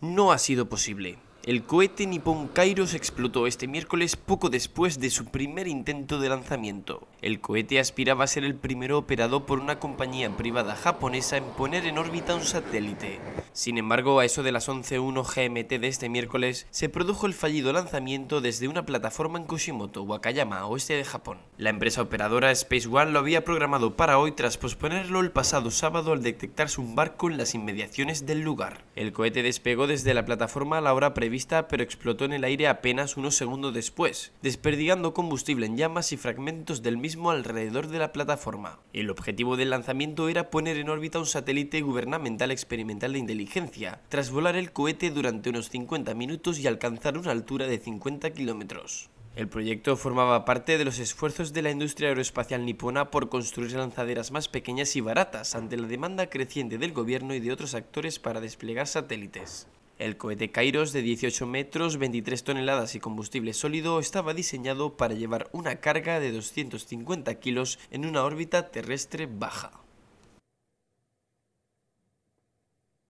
no ha sido posible. El cohete Nippon Kairos explotó este miércoles poco después de su primer intento de lanzamiento. El cohete aspiraba a ser el primero operado por una compañía privada japonesa en poner en órbita un satélite. Sin embargo, a eso de las 11.1 GMT de este miércoles, se produjo el fallido lanzamiento desde una plataforma en Kushimoto, Wakayama, oeste de Japón. La empresa operadora Space One lo había programado para hoy tras posponerlo el pasado sábado al detectarse un barco en las inmediaciones del lugar. El cohete despegó desde la plataforma a la hora prevista pero explotó en el aire apenas unos segundos después, desperdigando combustible en llamas y fragmentos del mismo alrededor de la plataforma. El objetivo del lanzamiento era poner en órbita un satélite gubernamental experimental de inteligencia, tras volar el cohete durante unos 50 minutos y alcanzar una altura de 50 kilómetros. El proyecto formaba parte de los esfuerzos de la industria aeroespacial nipona por construir lanzaderas más pequeñas y baratas ante la demanda creciente del gobierno y de otros actores para desplegar satélites. El cohete Kairos de 18 metros, 23 toneladas y combustible sólido estaba diseñado para llevar una carga de 250 kilos en una órbita terrestre baja.